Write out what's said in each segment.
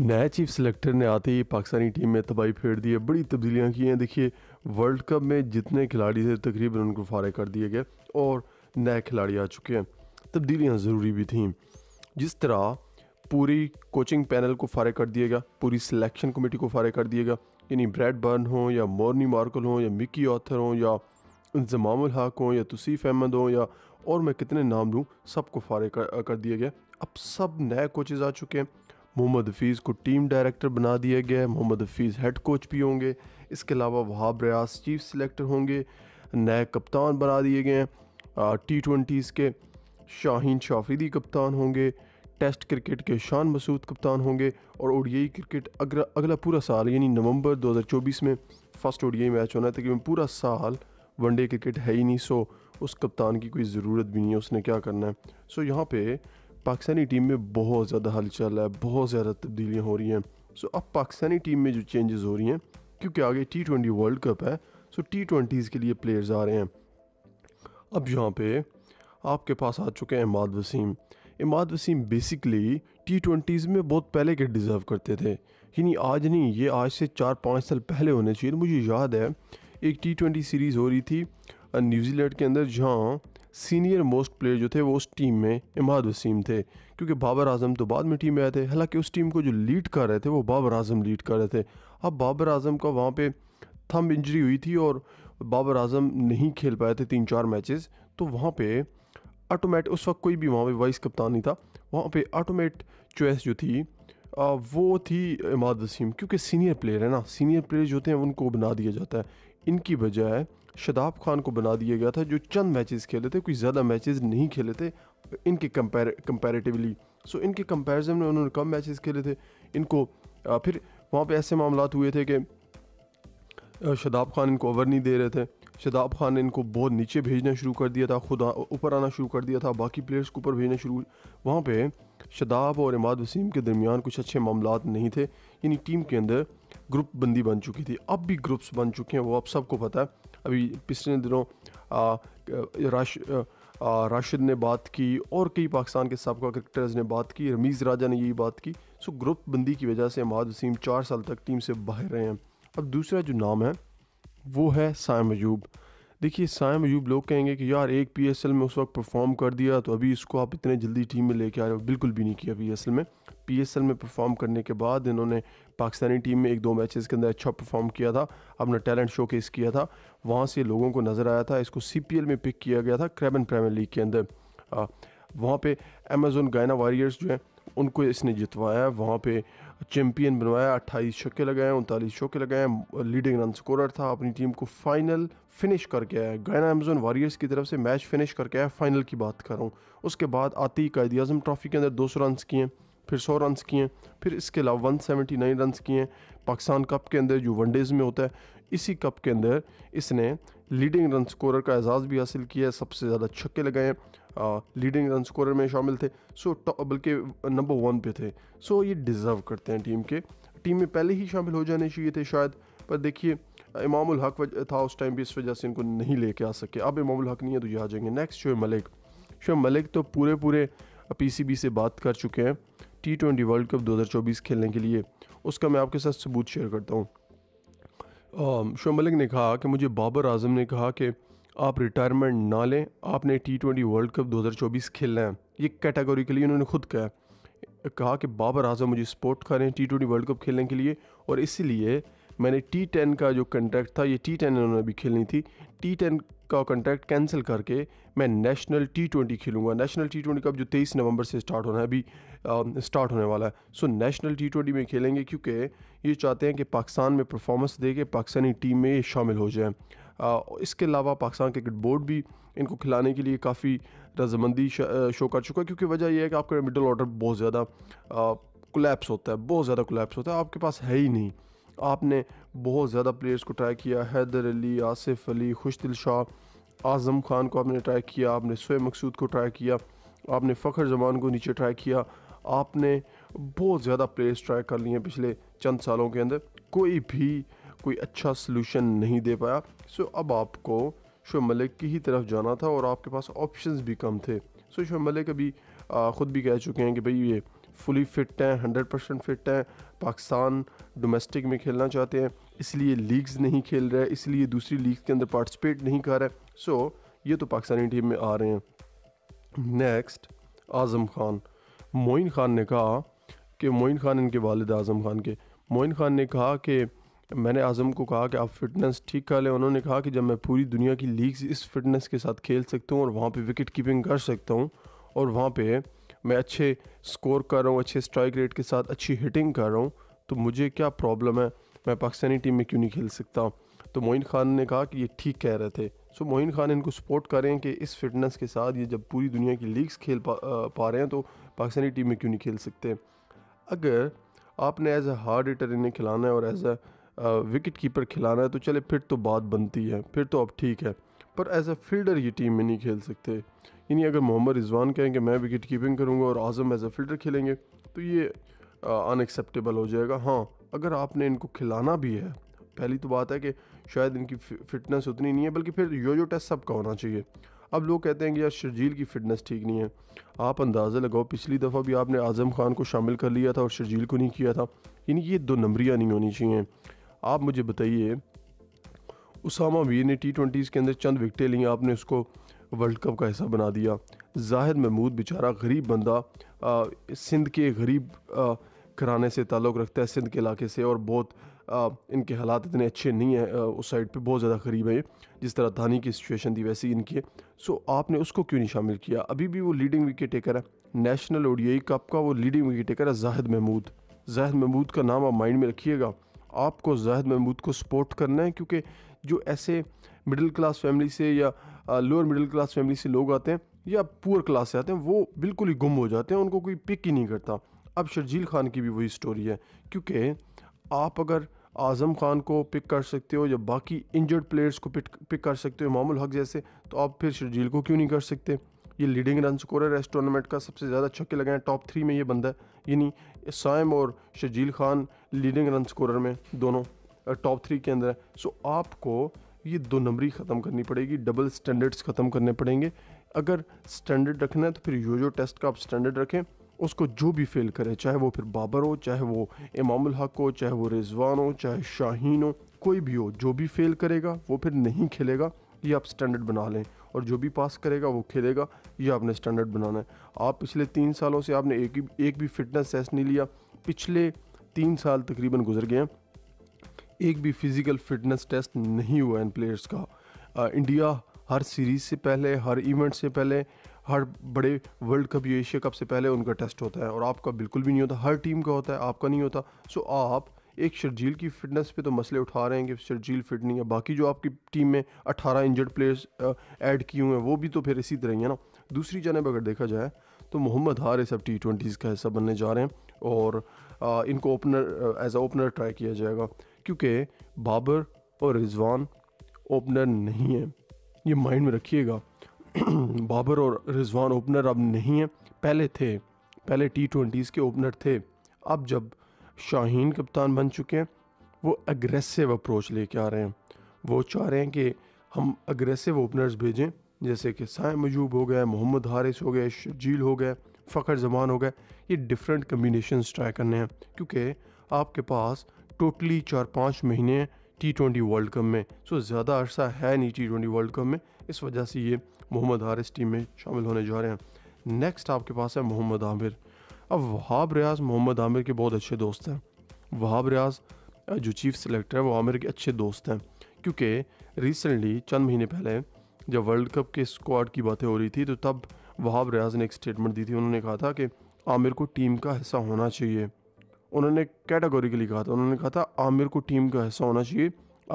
नए chief selector ने आते ही पाकिस्तानी टीम में तबाही फेर दी है बड़ी तब्दीलियाँ की हैं देखिए वर्ल्ड कप में जितने खिलाड़ी थे तकरीबन उनको फारे कर दिए गए और नए खिलाड़ी आ चुके हैं तब्दीलियाँ ज़रूरी भी थीं जिस तरह पूरी कोचिंग पैनल को फारे कर दिया गया पूरी सिलेक्शन कमेटी को फारे कर दिया गया यानी ब्रैड बर्न हो या मोरनी मार्कल हो या मिकी ऑथर हो या इंजमाम हक हों या तुसीफ अहमद हों या और मैं कितने नाम लूँ सबको फारे कर, कर दिया गया अब सब नए कोचेज़ आ चुके हैं मोहम्मद हफीज़ को टीम डायरेक्टर बना दिया गया है मोहम्मद हफीज़ हेड कोच भी होंगे इसके अलावा वहाब रियाज चीफ सेलेक्टर होंगे नए कप्तान बना दिए गए हैं टी ट्वेंटीज़ के शाहीन शाफरीदी कप्तान होंगे टेस्ट क्रिकेट के शान मसूद कप्तान होंगे और ओडीआई क्रिकेट अगला अगला पूरा साल यानी नवंबर 2024 में फर्स्ट ओडियाई मैच होना है तकरीबन पूरा साल वनडे क्रिकेट है ही नहीं सो उस कप्तान की कोई ज़रूरत भी नहीं है उसने क्या करना है सो यहाँ पे पाकिस्तानी टीम में बहुत ज़्यादा हलचल है बहुत ज़्यादा तब्दीलियाँ हो रही हैं सो अब पाकिस्तानी टीम में जो चेंजेस हो रही हैं क्योंकि आगे टी ट्वेंटी वर्ल्ड कप है सो टी ट्वेंटीज़ के लिए प्लेयर्स आ रहे हैं अब यहाँ पे आपके पास आ चुके हैं Imad Wasim Imad Wasim basically T twenties में बहुत पहले के डिज़र्व करते थे यानी आज नहीं ये आज से चार पाँच साल पहले होने चाहिए मुझे याद है एक टी ट्वेंटी सीरीज़ हो रही थी न्यूजीलैंड के अंदर जहाँ सीनियर मोस्ट प्लेयर जो थे वो उस टीम में इमाद वसीम थे क्योंकि बाबर आजम तो बाद में टीम में आए थे हालांकि उस टीम को जो लीड कर रहे थे वो बाबर आजम लीड कर रहे थे अब बाबर आजम का वहाँ पे थम इंजरी हुई थी और बाबर आजम नहीं खेल पाए थे तीन चार मैचेस तो वहाँ पे ऑटोमेट उस वक्त कोई भी वहाँ पे वाइस कप्तान नहीं था वहाँ पे ऑटोमेट चॉइस जो थी आ, वो थी इमाद वसीम क्योंकि सीनियर प्लेयर है ना सीनियर प्लेयर जो थे उनको बना दिया जाता है इनकी बजाय शदाब खान को बना दिया गया था जो चंद मैचेस खेले थे कोई ज़्यादा मैचेस नहीं खेले थे इनके कंपेर कंपेरेटिवली सो इनके कंपेरिजन में उन्होंने कम मैचेस खेले थे इनको फिर वहाँ पे ऐसे मामला हुए थे कि शदाब खान इनको ओवर नहीं दे रहे थे शदाब खान ने इनको बहुत नीचे भेजना शुरू कर दिया था खुद ऊपर आना शुरू कर दिया था बाकी प्लेयर्स को ऊपर भेजना शुरू वहाँ पर शदाब और इमाद वसीम के दरमियान कुछ अच्छे मामला नहीं थे यानी टीम के अंदर ग्रुप बंदी बन चुकी थी अब भी ग्रुप्स बन चुके हैं वो आप सबको पता है अभी पिछले दिनों राश राशिद ने बात की और कई पाकिस्तान के सबका क्रिकेटर्स ने बात की रमीज़ राजा ने यही बात की सो ग्रुप बंदी की वजह से अहमद वसीम चार साल तक टीम से बाहर रहे हैं अब दूसरा जो नाम है वो है सायम अयूब देखिए सायम अयूब लोग कहेंगे कि यार एक पी एस एल में उस वक्त परफॉर्म कर दिया तो अभी इसको आप इतने जल्दी टीम में लेके आ रहे हो बिल्कुल भी नहीं किया पी एस एल में पी एस एल में परफॉर्म करने के बाद इन्होंने पाकिस्तानी टीम में एक दो मैचेस के अंदर अच्छा परफॉर्म किया था अपना टैलेंट शो केस किया था वहाँ से लोगों को नज़र आया था इसको सी में पिक किया गया था क्रेबन प्रीमियर लीग के अंदर वहाँ पे अमेजोन गायना वॉरियर्स जो हैं उनको इसने जितवाया वहाँ पे चैम्पियन बनवाया अट्ठाईस छक्के लगाए उनतालीस छक्के लगाए लीडिंग रन स्कोरर था अपनी टीम को फाइनल फिनिश करके आया गायना अमेजोन वॉरियर्स की तरफ से मैच फिनिश करके आया फाइनल की बात कर रहा हूँ उसके बाद आती कैद कायद अजम ट्रॉफी के अंदर दो सौ रन किए फिर सौ रन किए फिर इसके अलावा वन सेवेंटी नाइन रन किए पाकिस्तान कप के अंदर जो वनडेज़ में होता है इसी कप के अंदर इसने लीडिंग रन स्कोरर का एजाज़ भी हासिल किया सबसे ज़्यादा छक्के लगाए लीडिंग रन स्कोरर में शामिल थे सो बल्कि नंबर वन पे थे सो ये डिज़र्व करते हैं टीम के टीम में पहले ही शामिल हो जाने चाहिए थे शायद पर देखिए इमामुल हक था उस टाइम भी इस वजह से इनको नहीं लेके आ सके अब इमामुल हक नहीं है तो ये आ जाएंगे नेक्स्ट शोए मलिक शोए मलिक तो पूरे पूरे पी से बात कर चुके हैं टी ट्वेंटी वर्ल्ड कप 2024 खेलने के लिए उसका मैं आपके साथ सबूत शेयर करता हूँ शो मलिक ने कहा कि मुझे बाबर आजम ने कहा कि आप रिटायरमेंट ना लें आपने टी ट्वेंटी वर्ल्ड कप 2024 खेलना है ये कैटेगरी के लिए उन्होंने खुद कहा कहा कि बाबर आजम मुझे सपोर्ट करें टी ट्वेंटी वर्ल्ड कप खेलने के लिए और इसीलिए मैंने टी टेन का जो कंट्रैक्ट था ये टी टेन उन्होंने अभी खेलनी थी टी टेन का कंट्रैक्ट कैंसिल करके मैं नेशनल टी ट्वेंटी खेलूँगा नेशनल टी ट्वेंटी कब जो तेईस नवंबर से स्टार्ट होना है अभी स्टार्ट होने वाला है सो नेशनल टी ट्वेंटी में खेलेंगे क्योंकि ये चाहते हैं कि पाकिस्तान में परफॉर्मेंस दे के पाकिस्तानी टीम में ये शामिल हो जाए इसके अलावा पाकिस्तान क्रिकेट बोर्ड भी इनको खिलाने के लिए काफ़ी रजामंदी शो कर चुका है क्योंकि वजह यह है कि आपका मिडल ऑर्डर बहुत ज़्यादा कोलेप्स होता है बहुत ज़्यादा कोलेप्स होता है आपके पास है ही नहीं आपने बहुत ज़्यादा प्लेयर्स को ट्राई किया हैदर अली आसिफ अली खुशदिल शाह आज़म खान को आपने ट्राई किया आपने सोए मकसूद को ट्राई किया आपने फ़खर जमान को नीचे ट्राई किया आपने बहुत ज़्यादा प्लेयर्स ट्राई कर लिए हैं पिछले चंद सालों के अंदर कोई भी कोई अच्छा सलूशन नहीं दे पाया सो अब आपको शोब मलिक की ही तरफ जाना था और आपके पास ऑप्शंस भी कम थे सो शोब मलिक अभी ख़ुद भी कह चुके हैं कि भाई ये फुली फिट हैं हंड्रेड परसेंट फिट हैं पाकिस्तान डोमेस्टिक में खेलना चाहते हैं इसलिए लीग्स नहीं खेल रहे इसलिए दूसरी लीग के अंदर पार्टिसिपेट नहीं कर रहे सो ये तो पाकिस्तानी टीम में आ रहे हैं नेक्स्ट आज़म खान मोइन खान ने कहा कि मोइन खान इनके वालद आज़म खान के मोइन खान ने कहा कि मैंने आज़म को कहा कि आप फिटनेस ठीक कर लें उन्होंने कहा कि जब मैं पूरी दुनिया की लीग्स इस फिटनेस के साथ खेल सकता हूँ और वहाँ पे विकेट कीपिंग कर सकता हूँ और वहाँ पे मैं अच्छे स्कोर कर रहा हूँ अच्छे स्ट्राइक रेट के साथ अच्छी हिटिंग कर रहा हूँ तो मुझे क्या प्रॉब्लम है मैं पाकिस्तानी टीम में क्यों नहीं खेल सकता तो मोइन खान ने कहा कि ये ठीक कह रहे थे सो मोइन खान इनको सपोर्ट करें कि इस फिटनेस के साथ ये जब पूरी दुनिया की लीग्स खेल पा, पा रहे हैं तो पाकिस्तानी टीम में क्यों नहीं खेल सकते अगर आपने एज ए हार्ड हिटर इन्हें खिलाना है और एज ए विकेट कीपर खिलाना है तो चले फिर तो बात बनती है फिर तो अब ठीक है पर एज ए फील्डर ये टीम में नहीं खेल सकते यानी अगर मोहम्मद रिजवान कहें कि मैं विकेट कीपिंग करूँगा और आज़म एज ए फील्डर खेलेंगे तो ये अनएक्सेप्टेबल हो जाएगा हाँ अगर आपने इनको खिलाना भी है पहली तो बात है कि शायद इनकी फिटनेस उतनी नहीं है बल्कि फिर यो यो टेस्ट सबका होना चाहिए अब लोग कहते हैं कि यार शर्जील की फ़िटनेस ठीक नहीं है आप अंदाज़ा लगाओ पिछली दफ़ा भी आपने आज़म खान को शामिल कर लिया था और शर्जील को नहीं किया था यानी ये दो नंबरियाँ नहीं होनी चाहिए आप मुझे बताइए उसामा वीर ने टी ट्वेंटीज़ के अंदर चंद विकटें ली आपने उसको वर्ल्ड कप का हिस्सा बना दिया जाहिद महमूद बेचारा गरीब बंदा सिंध के गरीब घराने से ताल्लुक़ रखता है सिंध के इलाके से और बहुत आ, इनके हालात इतने अच्छे नहीं हैं उस साइड पे बहुत ज़्यादा गरीब है जिस तरह धानी की सिचुएशन थी वैसी इनकी है सो आपने उसको क्यों नहीं शामिल किया अभी भी वो लीडिंग विकेट टेकर है नेशनल ओडीआई कप का वो लीडिंग विकेट टेकर है जाहिद महमूद जाहिद महमूद का नाम आप माइंड में रखिएगा आपको ज़ाहद महमूद को सपोर्ट करना है क्योंकि जो ऐसे मिडिल क्लास फैमिली से या लोअर मिडिल क्लास फैमिली से लोग आते हैं या पुअर क्लास से आते हैं वो बिल्कुल ही गुम हो जाते हैं उनको कोई पिक ही नहीं करता अब शर्जील खान की भी वही स्टोरी है क्योंकि आप अगर आज़म खान को पिक कर सकते हो या बाकी इंजर्ड प्लेयर्स को पिक कर सकते हो मामूल हक जैसे तो आप फिर शर्जील को क्यों नहीं कर सकते ये लीडिंग रन स्कोरर है इस टूर्नामेंट का सबसे ज़्यादा छक्के लगे हैं टॉप थ्री में ये बंदा है यानी साइम और Sharjeel Khan leading run scorer में दोनों टॉप थ्री के अंदर है सो आपको ये दो नंबरी ख़त्म करनी पड़ेगी डबल स्टैंडर्ड्स ख़त्म करने पड़ेंगे अगर स्टैंडर्ड रखना है तो फिर जो टेस्ट का आप स्टैंडर्ड रखें उसको जो भी फेल करे चाहे वो फिर बाबर हो चाहे वो इमामुल हक हो चाहे वो रिजवान हो चाहे शाहीन हो कोई भी हो जो भी फेल करेगा वो फिर नहीं खेलेगा ये आप स्टैंडर्ड बना लें और जो भी पास करेगा वो खेलेगा ये आपने स्टैंडर्ड बनाना है आप पिछले तीन सालों से आपने एक ही एक भी फिटनेस टेस्ट नहीं लिया पिछले तीन साल तकरीबन गुजर गए हैं एक भी फिज़िकल फिटनेस टेस्ट नहीं हुआ इन प्लेयर्स का आ, इंडिया हर सीरीज़ से पहले हर इवेंट से पहले हर बड़े वर्ल्ड कप या एशिया कप से पहले उनका टेस्ट होता है और आपका बिल्कुल भी नहीं होता हर टीम का होता है आपका नहीं होता सो आप एक शर्जील की फिटनेस पे तो मसले उठा रहे हैं कि शर्जील फिट नहीं है बाकी जो आपकी टीम में 18 इंजर्ड प्लेयर्स ऐड किए हुए हैं वो भी तो फिर इसी तरह ही है ना दूसरी जानब अगर देखा जाए तो मोहम्मद हारिस अब टी ट्वेंटीज़ का हिस्सा बनने जा रहे हैं और आ, इनको opener as a opener try किया जाएगा क्योंकि बाबर और रिजवान ओपनर नहीं है ये माइंड में रखिएगा बाबर और रिजवान ओपनर अब नहीं है पहले थे पहले टी ट्वेंटीज़ के ओपनर थे अब जब शाहीन कप्तान बन चुके हैं वो अग्रेसिव अप्रोच लेके आ रहे हैं वो चाह रहे हैं कि हम अग्रेसिव ओपनर्स भेजें जैसे कि साय मजूब हो गए मोहम्मद हारिस हो गए शजील हो गए फ़खर जमान हो गए ये डिफरेंट कम्बिनेशन ट्राई करने हैं क्योंकि आपके पास टोटली चार पाँच महीने टी ट्वेंटी वर्ल्ड कप में सो ज़्यादा अरसा है नहीं टी ट्वेंटी वर्ल्ड कप में इस वजह से ये मोहम्मद हारिस टीम में शामिल होने जा रहे हैं नेक्स्ट आपके पास है मोहम्मद आमिर अब वहाब रियाज मोहम्मद आमिर के बहुत अच्छे दोस्त हैं वहाब रियाज जो चीफ सेलेक्टर है वो आमिर के अच्छे दोस्त हैं क्योंकि रिसेंटली चंद महीने पहले जब वर्ल्ड कप के स्क्वाड की बातें हो रही थी तो तब वहाब रियाज ने एक स्टेटमेंट दी थी उन्होंने कहा था कि आमिर को टीम का हिस्सा होना चाहिए उन्होंने के लिए कहा था उन्होंने कहा था आमिर को टीम का हिस्सा होना चाहिए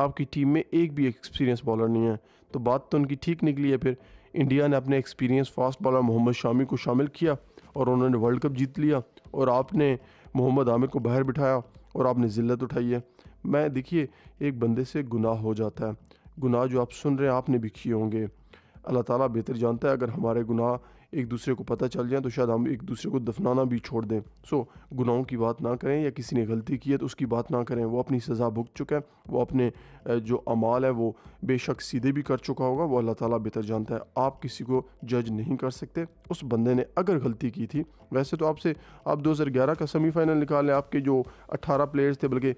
आपकी टीम में एक भी एक्सपीरियंस बॉलर नहीं है तो बात तो उनकी ठीक निकली है फिर इंडिया ने अपने experience fast bowler Mohammed Shami को शामिल किया और उन्होंने वर्ल्ड कप जीत लिया और आपने मोहम्मद आमिर को बाहर बिठाया और आपने ज़िल्लत उठाई है मैं देखिए एक बंदे से गुनाह हो जाता है गुनाह जो आप सुन रहे हैं आपने भी किए होंगे अल्लाह ताला बेहतर जानता है अगर हमारे गुनाह एक दूसरे को पता चल जाए तो शायद हम एक दूसरे को दफनाना भी छोड़ दें सो गुनाहों की बात ना करें या किसी ने गलती की है तो उसकी बात ना करें वो अपनी सज़ा भुग चुका है वो अपने जो अमाल है वो बेशक सीधे भी कर चुका होगा वो अल्लाह ताला बेहतर जानता है आप किसी को जज नहीं कर सकते उस बंदे ने अगर गलती की थी वैसे तो आपसे आप ग्यारह का सेमीफाइनल निकालें आपके जो अट्ठारह प्लेयर्स थे बल्कि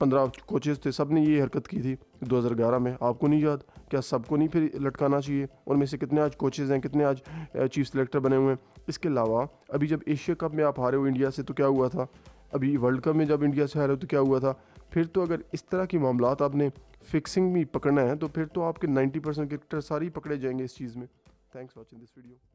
पंद्रह कोचेज़ थे तो सब ने ये हरकत की थी 2011 में आपको नहीं याद क्या सबको नहीं फिर लटकाना चाहिए उनमें से कितने आज कोचेज़ हैं कितने आज चीफ सेलेक्टर बने हुए हैं इसके अलावा अभी जब एशिया कप में आप हारे हो इंडिया से तो क्या हुआ था अभी वर्ल्ड कप में जब इंडिया से हारे हो तो क्या हुआ था फिर तो अगर इस तरह के मामला आपने फिक्सिंग में पकड़ना है तो फिर तो आपके नाइन्टी परसेंट क्रिकेटर सारे ही पकड़े जाएंगे इस चीज़ में थैंक्स वॉचिंग दिस वीडियो